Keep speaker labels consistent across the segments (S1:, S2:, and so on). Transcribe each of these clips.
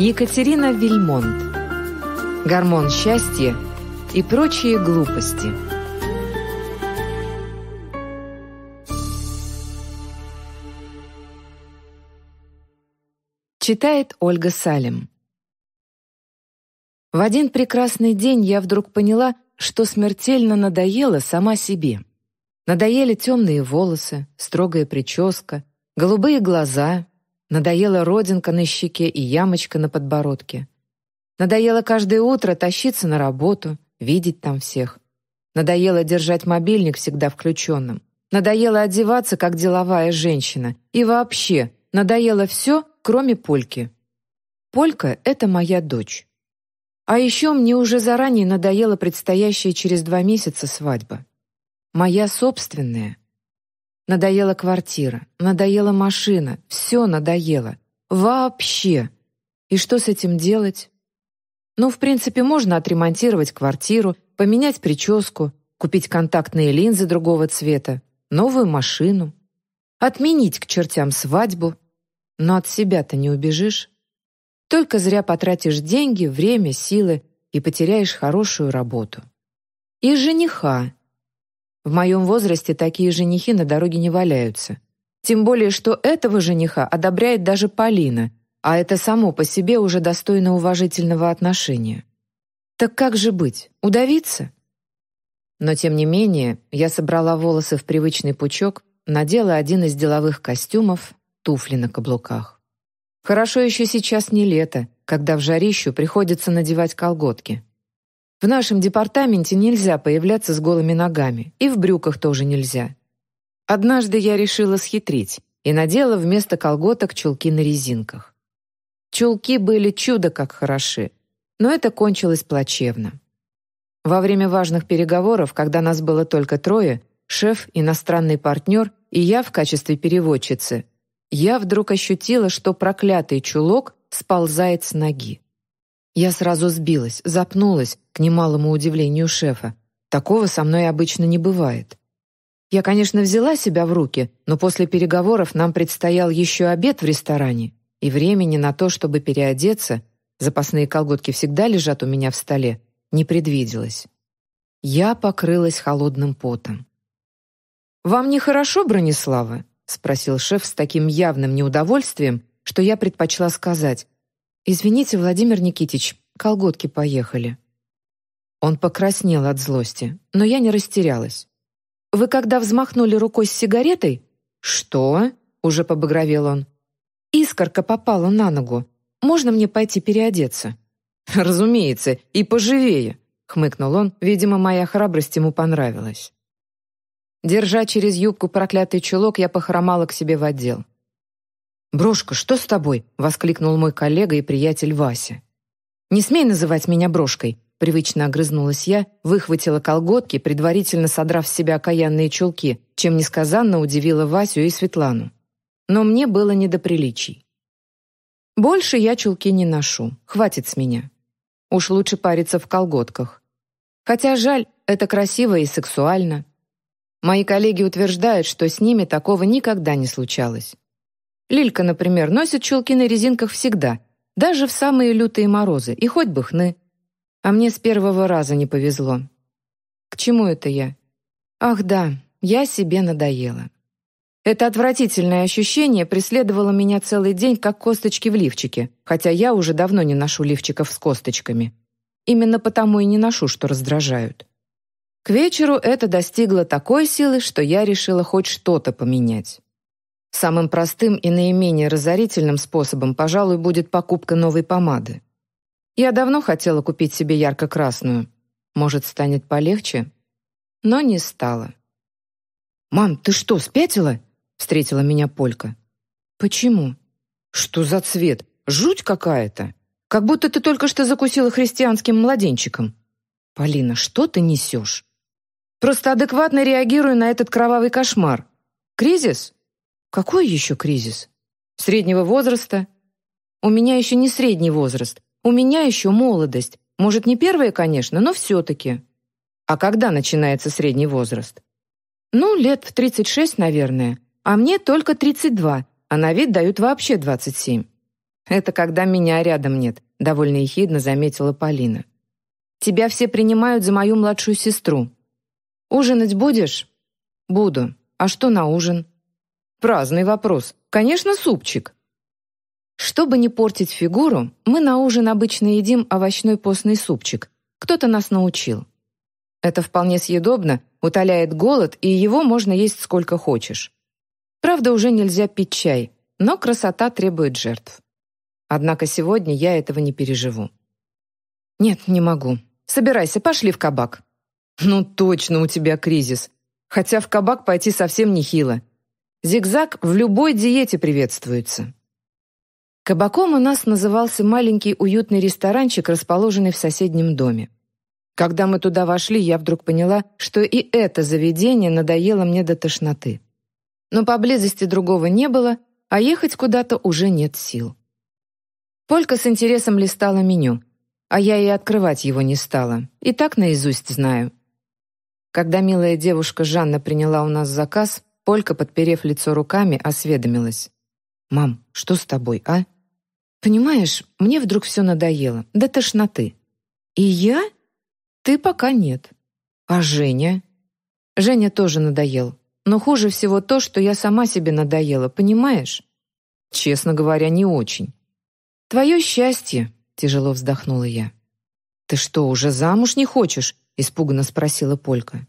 S1: Екатерина Вильмонт. Гормон счастья и прочие глупости. Читает Ольга Салем. В один прекрасный день я вдруг поняла, что смертельно надоела сама себе. Надоели темные волосы, строгая прическа, голубые глаза, Надоела родинка на щеке и ямочка на подбородке. Надоело каждое утро тащиться на работу, видеть там всех. Надоело держать мобильник всегда включенным. Надоело одеваться, как деловая женщина. И вообще, надоело все, кроме Польки. Полька — это моя дочь. А еще мне уже заранее надоела предстоящая через два месяца свадьба. Моя собственная — Надоела квартира, надоела машина, все надоело. Вообще. И что с этим делать? Ну, в принципе, можно отремонтировать квартиру, поменять прическу, купить контактные линзы другого цвета, новую машину. Отменить к чертям свадьбу. Но от себя-то не убежишь. Только зря потратишь деньги, время, силы и потеряешь хорошую работу. И жениха, в моем возрасте такие женихи на дороге не валяются. Тем более, что этого жениха одобряет даже Полина, а это само по себе уже достойно уважительного отношения. Так как же быть? Удавиться? Но, тем не менее, я собрала волосы в привычный пучок, надела один из деловых костюмов, туфли на каблуках. Хорошо еще сейчас не лето, когда в жарищу приходится надевать колготки. В нашем департаменте нельзя появляться с голыми ногами, и в брюках тоже нельзя. Однажды я решила схитрить и надела вместо колготок чулки на резинках. Чулки были чудо как хороши, но это кончилось плачевно. Во время важных переговоров, когда нас было только трое, шеф, иностранный партнер и я в качестве переводчицы, я вдруг ощутила, что проклятый чулок сползает с ноги. Я сразу сбилась, запнулась, к немалому удивлению шефа. Такого со мной обычно не бывает. Я, конечно, взяла себя в руки, но после переговоров нам предстоял еще обед в ресторане, и времени на то, чтобы переодеться, запасные колготки всегда лежат у меня в столе, не предвиделось. Я покрылась холодным потом. «Вам нехорошо, Бронислава?» — спросил шеф с таким явным неудовольствием, что я предпочла сказать «Извините, Владимир Никитич, колготки поехали». Он покраснел от злости, но я не растерялась. «Вы когда взмахнули рукой с сигаретой?» «Что?» — уже побагровел он. «Искорка попала на ногу. Можно мне пойти переодеться?» «Разумеется, и поживее», — хмыкнул он. Видимо, моя храбрость ему понравилась. Держа через юбку проклятый чулок, я похромала к себе в отдел. «Брошка, что с тобой?» — воскликнул мой коллега и приятель Вася. «Не смей называть меня брошкой!» — привычно огрызнулась я, выхватила колготки, предварительно содрав с себя окаянные чулки, чем несказанно удивила Васю и Светлану. Но мне было не до приличий. «Больше я чулки не ношу, хватит с меня. Уж лучше париться в колготках. Хотя жаль, это красиво и сексуально. Мои коллеги утверждают, что с ними такого никогда не случалось. Лилька, например, носит чулки на резинках всегда, даже в самые лютые морозы, и хоть бы хны. А мне с первого раза не повезло. К чему это я? Ах да, я себе надоела. Это отвратительное ощущение преследовало меня целый день, как косточки в лифчике, хотя я уже давно не ношу лифчиков с косточками. Именно потому и не ношу, что раздражают. К вечеру это достигло такой силы, что я решила хоть что-то поменять. Самым простым и наименее разорительным способом, пожалуй, будет покупка новой помады. Я давно хотела купить себе ярко-красную. Может, станет полегче? Но не стало. «Мам, ты что, спятила?» — встретила меня Полька. «Почему?» «Что за цвет? Жуть какая-то! Как будто ты только что закусила христианским младенчиком!» «Полина, что ты несешь?» «Просто адекватно реагирую на этот кровавый кошмар. Кризис? Какой еще кризис? Среднего возраста? У меня еще не средний возраст. У меня еще молодость. Может, не первая, конечно, но все-таки. А когда начинается средний возраст? Ну, лет в 36, наверное. А мне только 32, а на вид дают вообще 27. Это когда меня рядом нет, довольно ехидно заметила Полина. Тебя все принимают за мою младшую сестру. Ужинать будешь? Буду. А что на ужин? Праздный вопрос. Конечно, супчик. Чтобы не портить фигуру, мы на ужин обычно едим овощной постный супчик. Кто-то нас научил. Это вполне съедобно, утоляет голод, и его можно есть сколько хочешь. Правда, уже нельзя пить чай, но красота требует жертв. Однако сегодня я этого не переживу. Нет, не могу. Собирайся, пошли в кабак. Ну точно у тебя кризис. Хотя в кабак пойти совсем нехило. Зигзаг в любой диете приветствуется. Кабаком у нас назывался маленький уютный ресторанчик, расположенный в соседнем доме. Когда мы туда вошли, я вдруг поняла, что и это заведение надоело мне до тошноты. Но поблизости другого не было, а ехать куда-то уже нет сил. Полька с интересом листала меню, а я и открывать его не стала, и так наизусть знаю. Когда милая девушка Жанна приняла у нас заказ, Полька, подперев лицо руками, осведомилась. «Мам, что с тобой, а?» «Понимаешь, мне вдруг все надоело, да тошноты». «И я?» «Ты пока нет». «А Женя?» «Женя тоже надоел. Но хуже всего то, что я сама себе надоела, понимаешь?» «Честно говоря, не очень». «Твое счастье», — тяжело вздохнула я. «Ты что, уже замуж не хочешь?» — испуганно спросила Полька.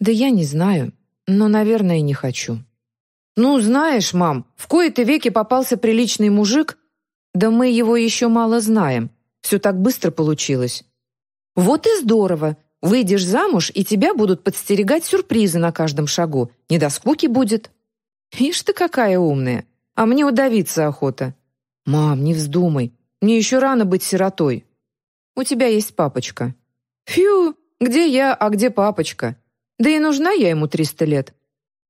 S1: «Да я не знаю но, «Ну, наверное, не хочу. Ну, знаешь, мам, в кои-то веки попался приличный мужик. Да мы его еще мало знаем. Все так быстро получилось. Вот и здорово. Выйдешь замуж, и тебя будут подстерегать сюрпризы на каждом шагу. Не до скуки будет. Ишь ты какая умная. А мне удавиться охота. Мам, не вздумай. Мне еще рано быть сиротой. У тебя есть папочка. Фью, где я, а где папочка? Да и нужна я ему 300 лет.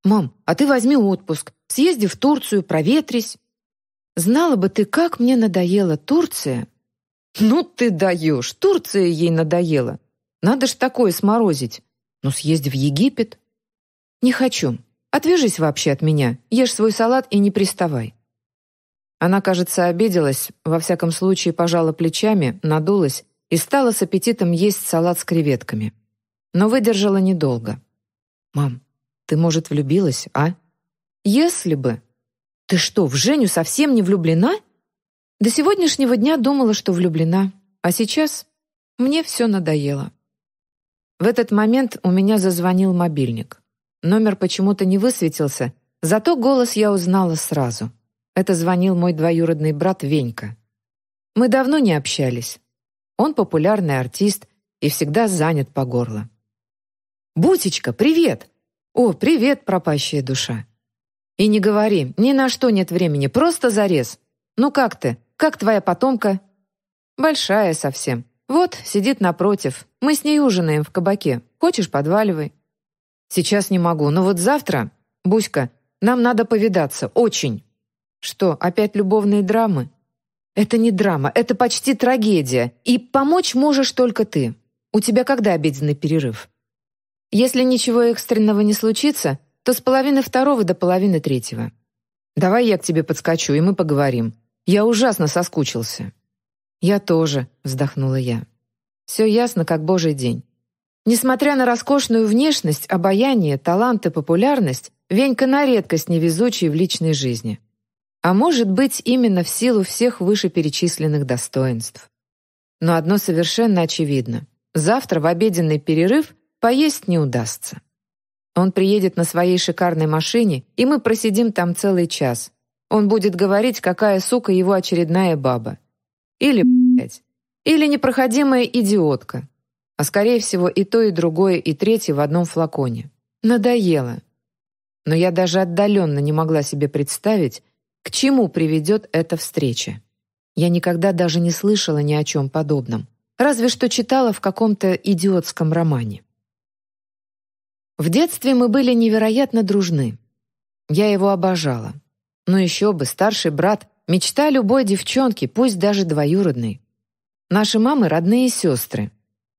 S1: Мам, а ты возьми отпуск, съезди в Турцию, проветрись. Знала бы ты, как мне надоела Турция. Ну ты даешь, Турция ей надоела. Надо ж такое сморозить. Ну съезди в Египет. Не хочу. Отвяжись вообще от меня. Ешь свой салат и не приставай. Она, кажется, обиделась, во всяком случае пожала плечами, надулась и стала с аппетитом есть салат с креветками но выдержала недолго. «Мам, ты, может, влюбилась, а?» «Если бы!» «Ты что, в Женю совсем не влюблена?» «До сегодняшнего дня думала, что влюблена, а сейчас мне все надоело». В этот момент у меня зазвонил мобильник. Номер почему-то не высветился, зато голос я узнала сразу. Это звонил мой двоюродный брат Венька. Мы давно не общались. Он популярный артист и всегда занят по горло. «Бутечка, привет!» «О, привет, пропащая душа!» «И не говори, ни на что нет времени, просто зарез. Ну как ты? Как твоя потомка?» «Большая совсем. Вот, сидит напротив. Мы с ней ужинаем в кабаке. Хочешь, подваливай». «Сейчас не могу, но ну вот завтра...» «Буська, нам надо повидаться. Очень». «Что, опять любовные драмы?» «Это не драма, это почти трагедия. И помочь можешь только ты. У тебя когда обеденный перерыв?» Если ничего экстренного не случится, то с половины второго до половины третьего. Давай я к тебе подскочу, и мы поговорим. Я ужасно соскучился». «Я тоже», — вздохнула я. «Все ясно, как божий день». Несмотря на роскошную внешность, обаяние, талант и популярность, Венька на редкость невезучий в личной жизни. А может быть, именно в силу всех вышеперечисленных достоинств. Но одно совершенно очевидно. Завтра в обеденный перерыв Поесть не удастся. Он приедет на своей шикарной машине, и мы просидим там целый час. Он будет говорить, какая сука его очередная баба. Или, блядь. Или непроходимая идиотка. А скорее всего и то, и другое, и третье в одном флаконе. Надоело. Но я даже отдаленно не могла себе представить, к чему приведет эта встреча. Я никогда даже не слышала ни о чем подобном. Разве что читала в каком-то идиотском романе. В детстве мы были невероятно дружны. Я его обожала. Но еще бы, старший брат — мечта любой девчонки, пусть даже двоюродной. Наши мамы — родные сестры.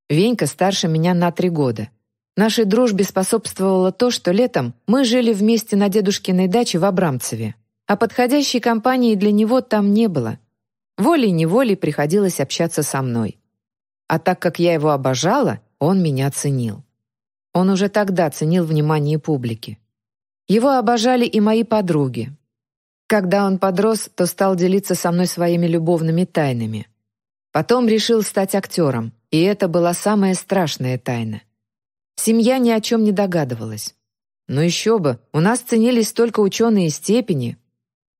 S1: Венька старше меня на три года. Нашей дружбе способствовало то, что летом мы жили вместе на дедушкиной даче в Абрамцеве, а подходящей компании для него там не было. Волей-неволей приходилось общаться со мной. А так как я его обожала, он меня ценил. Он уже тогда ценил внимание публики. Его обожали и мои подруги. Когда он подрос, то стал делиться со мной своими любовными тайнами. Потом решил стать актером, и это была самая страшная тайна. Семья ни о чем не догадывалась. Но еще бы, у нас ценились только ученые степени.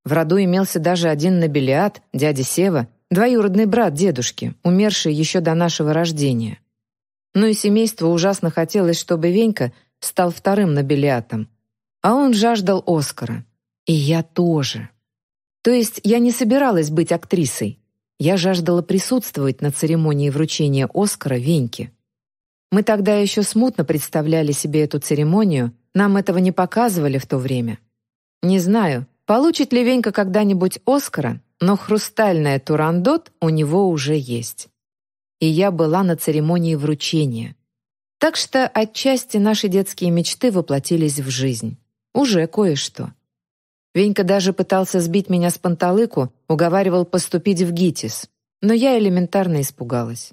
S1: В роду имелся даже один набилиат дядя Сева, двоюродный брат дедушки, умерший еще до нашего рождения но и семейству ужасно хотелось, чтобы Венька стал вторым нобилиатом. А он жаждал Оскара. И я тоже. То есть я не собиралась быть актрисой. Я жаждала присутствовать на церемонии вручения Оскара Веньке. Мы тогда еще смутно представляли себе эту церемонию, нам этого не показывали в то время. Не знаю, получит ли Венька когда-нибудь Оскара, но хрустальная турандот у него уже есть и я была на церемонии вручения. Так что отчасти наши детские мечты воплотились в жизнь. Уже кое-что. Венька даже пытался сбить меня с панталыку, уговаривал поступить в ГИТИС, но я элементарно испугалась.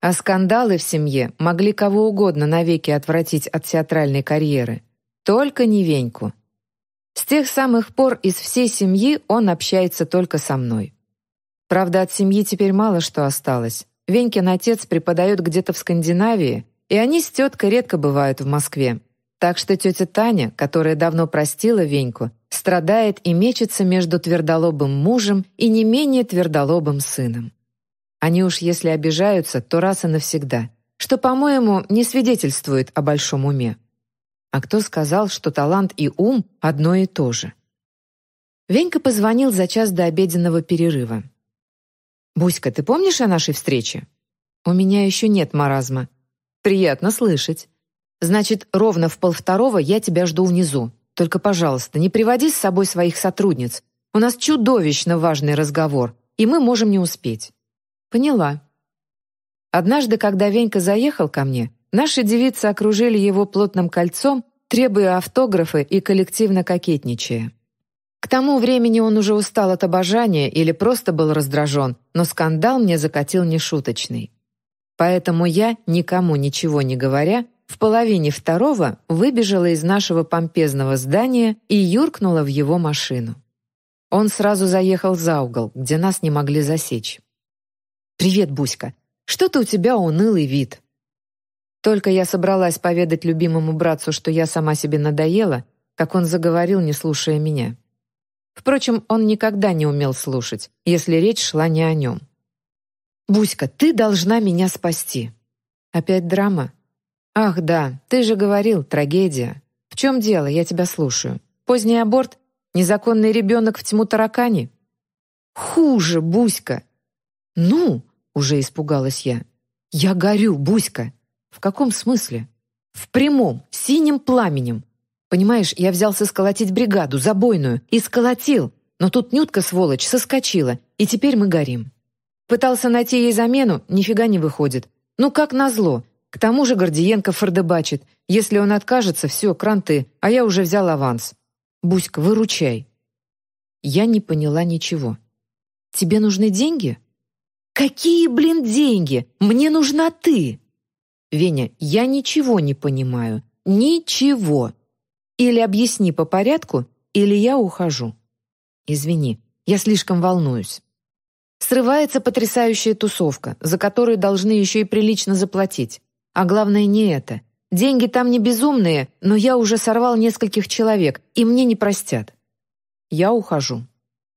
S1: А скандалы в семье могли кого угодно навеки отвратить от театральной карьеры. Только не Веньку. С тех самых пор из всей семьи он общается только со мной. Правда, от семьи теперь мало что осталось. Венькин отец преподает где-то в Скандинавии, и они с теткой редко бывают в Москве. Так что тетя Таня, которая давно простила Веньку, страдает и мечется между твердолобым мужем и не менее твердолобым сыном. Они уж если обижаются, то раз и навсегда, что, по-моему, не свидетельствует о большом уме. А кто сказал, что талант и ум одно и то же? Венька позвонил за час до обеденного перерыва. «Буська, ты помнишь о нашей встрече?» «У меня еще нет маразма». «Приятно слышать». «Значит, ровно в полвторого я тебя жду внизу. Только, пожалуйста, не приводи с собой своих сотрудниц. У нас чудовищно важный разговор, и мы можем не успеть». «Поняла». Однажды, когда Венька заехал ко мне, наши девицы окружили его плотным кольцом, требуя автографы и коллективно кокетничая. К тому времени он уже устал от обожания или просто был раздражен, но скандал мне закатил нешуточный. Поэтому я, никому ничего не говоря, в половине второго выбежала из нашего помпезного здания и юркнула в его машину. Он сразу заехал за угол, где нас не могли засечь. «Привет, Буська! Что-то у тебя унылый вид!» Только я собралась поведать любимому братцу, что я сама себе надоела, как он заговорил, не слушая меня. Впрочем, он никогда не умел слушать, если речь шла не о нем. «Буська, ты должна меня спасти!» «Опять драма?» «Ах, да, ты же говорил, трагедия. В чем дело, я тебя слушаю. Поздний аборт? Незаконный ребенок в тьму таракани?» «Хуже, Буська!» «Ну!» — уже испугалась я. «Я горю, Буська!» «В каком смысле?» «В прямом, синим пламенем. Понимаешь, я взялся сколотить бригаду, забойную, и сколотил. Но тут Нютка, сволочь, соскочила, и теперь мы горим. Пытался найти ей замену, нифига не выходит. Ну как назло. К тому же Гордиенко фордебачит. Если он откажется, все, кранты, а я уже взял аванс. Буська, выручай. Я не поняла ничего. Тебе нужны деньги? Какие, блин, деньги? Мне нужна ты. Веня, я ничего не понимаю. Ничего. Или объясни по порядку, или я ухожу. Извини, я слишком волнуюсь. Срывается потрясающая тусовка, за которую должны еще и прилично заплатить. А главное не это. Деньги там не безумные, но я уже сорвал нескольких человек, и мне не простят. Я ухожу.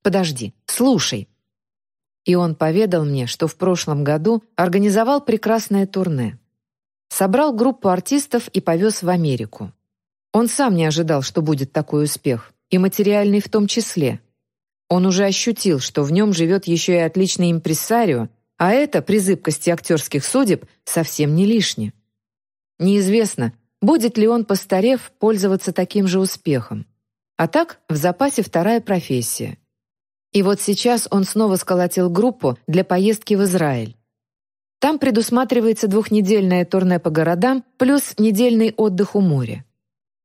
S1: Подожди, слушай. И он поведал мне, что в прошлом году организовал прекрасное турне. Собрал группу артистов и повез в Америку. Он сам не ожидал, что будет такой успех, и материальный в том числе. Он уже ощутил, что в нем живет еще и отличный импресарио, а это, при зыбкости актерских судеб, совсем не лишне. Неизвестно, будет ли он, постарев, пользоваться таким же успехом. А так, в запасе вторая профессия. И вот сейчас он снова сколотил группу для поездки в Израиль. Там предусматривается двухнедельное турне по городам плюс недельный отдых у моря.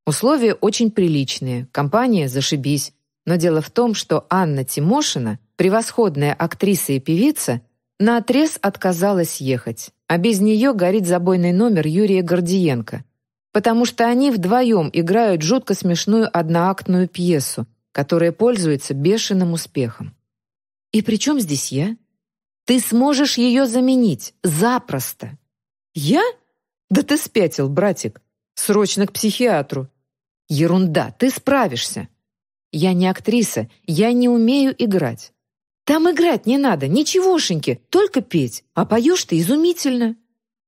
S1: Условия очень приличные, компания зашибись. Но дело в том, что Анна Тимошина, превосходная актриса и певица, наотрез отказалась ехать, а без нее горит забойный номер Юрия Гордиенко, потому что они вдвоем играют жутко смешную одноактную пьесу, которая пользуется бешеным успехом. «И при чем здесь я?» «Ты сможешь ее заменить. Запросто». «Я? Да ты спятил, братик. Срочно к психиатру. Ерунда, ты справишься. Я не актриса, я не умею играть. Там играть не надо, ничегошеньки, только петь. А поешь ты изумительно.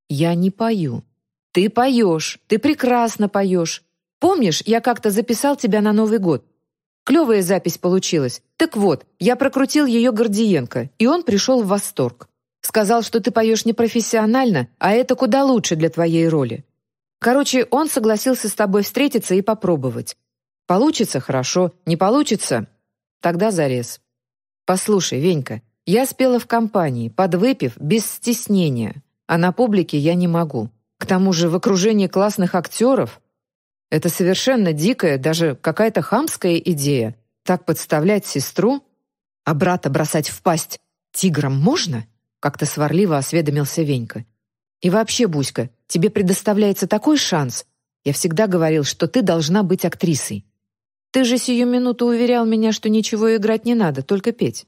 S1: Я не пою. Ты поешь, ты прекрасно поешь. Помнишь, я как-то записал тебя на Новый год? Клевая запись получилась. Так вот, я прокрутил ее Гордиенко, и он пришел в восторг. Сказал, что ты поешь непрофессионально, а это куда лучше для твоей роли. Короче, он согласился с тобой встретиться и попробовать. Получится хорошо, не получится тогда зарез. Послушай, Венька, я спела в компании, подвыпив, без стеснения, а на публике я не могу. К тому же в окружении классных актеров это совершенно дикая, даже какая-то хамская идея. Так подставлять сестру, а брата бросать в пасть тигром можно? Как-то сварливо осведомился Венька. И вообще, Буська, тебе предоставляется такой шанс. Я всегда говорил, что ты должна быть актрисой. Ты же сию минуту уверял меня, что ничего играть не надо, только петь.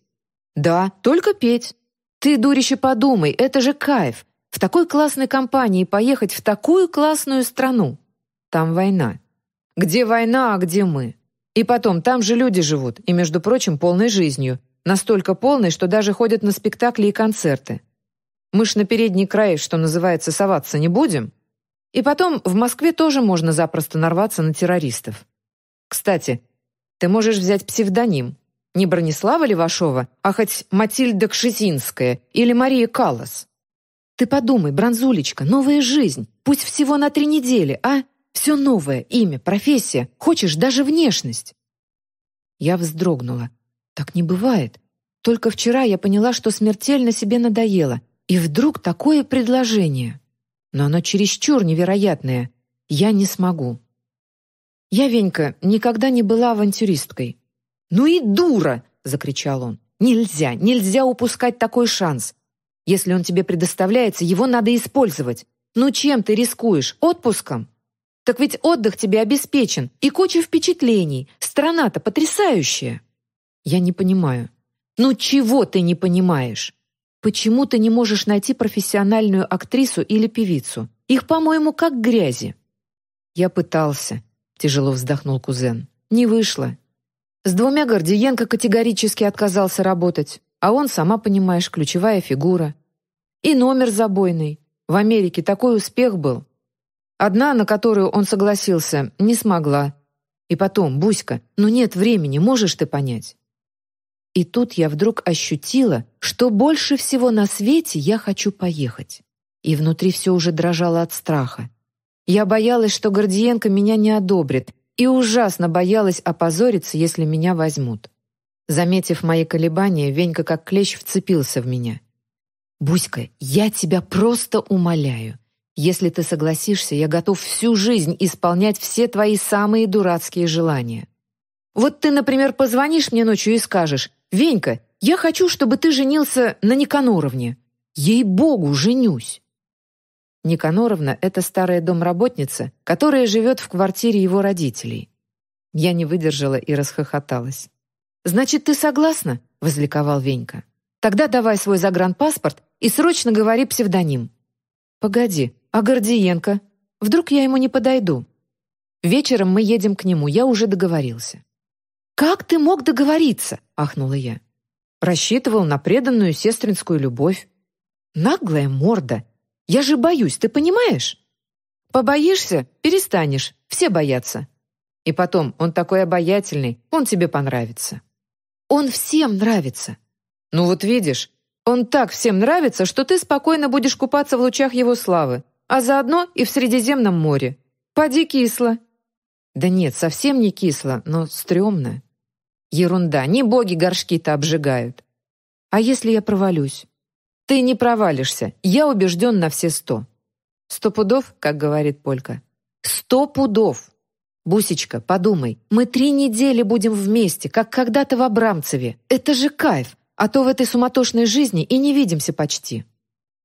S1: Да, только петь. Ты, дурище, подумай, это же кайф. В такой классной компании поехать в такую классную страну. Там война. Где война, а где мы? И потом, там же люди живут, и, между прочим, полной жизнью. Настолько полной, что даже ходят на спектакли и концерты. Мы ж на передний край, что называется, соваться не будем. И потом, в Москве тоже можно запросто нарваться на террористов. Кстати, ты можешь взять псевдоним. Не Бронислава Левашова, а хоть Матильда Кшизинская или Мария Каллас. Ты подумай, Бранзулечка, новая жизнь. Пусть всего на три недели, а? Все новое, имя, профессия. Хочешь, даже внешность. Я вздрогнула. Так не бывает. Только вчера я поняла, что смертельно себе надоело, и вдруг такое предложение. Но оно чересчур невероятное. Я не смогу. Я, Венька, никогда не была авантюристкой. «Ну и дура!» — закричал он. «Нельзя, нельзя упускать такой шанс. Если он тебе предоставляется, его надо использовать. Ну чем ты рискуешь? Отпуском? Так ведь отдых тебе обеспечен и куча впечатлений. Страна-то потрясающая!» «Я не понимаю». «Ну чего ты не понимаешь? Почему ты не можешь найти профессиональную актрису или певицу? Их, по-моему, как грязи». «Я пытался», — тяжело вздохнул кузен. «Не вышло. С двумя Гордиенко категорически отказался работать, а он, сама понимаешь, ключевая фигура. И номер забойный. В Америке такой успех был. Одна, на которую он согласился, не смогла. И потом, Буська, ну нет времени, можешь ты понять. И тут я вдруг ощутила, что больше всего на свете я хочу поехать. И внутри все уже дрожало от страха. Я боялась, что Гордиенко меня не одобрит, и ужасно боялась опозориться, если меня возьмут. Заметив мои колебания, Венька как клещ вцепился в меня. «Буська, я тебя просто умоляю. Если ты согласишься, я готов всю жизнь исполнять все твои самые дурацкие желания. Вот ты, например, позвонишь мне ночью и скажешь, «Венька, я хочу, чтобы ты женился на Никаноровне. Ей-богу, женюсь!» Никаноровна — это старая домработница, которая живет в квартире его родителей. Я не выдержала и расхохоталась. «Значит, ты согласна?» — возликовал Венька. «Тогда давай свой загранпаспорт и срочно говори псевдоним». «Погоди, а Гордиенко? Вдруг я ему не подойду?» «Вечером мы едем к нему, я уже договорился». «Как ты мог договориться?» — ахнула я. Рассчитывал на преданную сестринскую любовь. «Наглая морда! Я же боюсь, ты понимаешь?» «Побоишься — перестанешь, все боятся. И потом, он такой обаятельный, он тебе понравится». «Он всем нравится!» «Ну вот видишь, он так всем нравится, что ты спокойно будешь купаться в лучах его славы, а заодно и в Средиземном море. Поди кисло!» «Да нет, совсем не кисло, но стрёмно. Ерунда, не боги горшки-то обжигают. А если я провалюсь? Ты не провалишься, я убежден на все сто. Сто пудов, как говорит Полька. Сто пудов! Бусечка, подумай, мы три недели будем вместе, как когда-то в Абрамцеве. Это же кайф, а то в этой суматошной жизни и не видимся почти.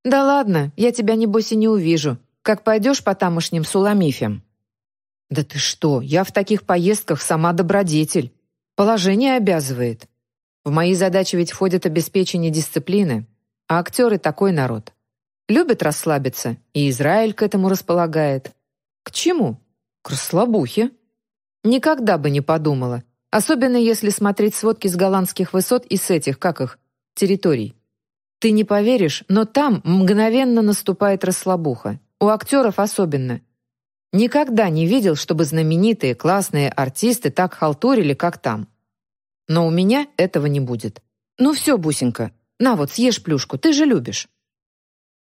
S1: Да ладно, я тебя, небось, и не увижу, как пойдешь по тамошним суламифям. Да ты что, я в таких поездках сама добродетель. Положение обязывает. В мои задачи ведь входит обеспечение дисциплины, а актеры такой народ. Любят расслабиться, и Израиль к этому располагает. К чему? К расслабухе. Никогда бы не подумала, особенно если смотреть сводки с голландских высот и с этих, как их, территорий. Ты не поверишь, но там мгновенно наступает расслабуха. У актеров особенно. Никогда не видел, чтобы знаменитые классные артисты так халтурили, как там. Но у меня этого не будет. Ну все, бусинка, на вот съешь плюшку, ты же любишь.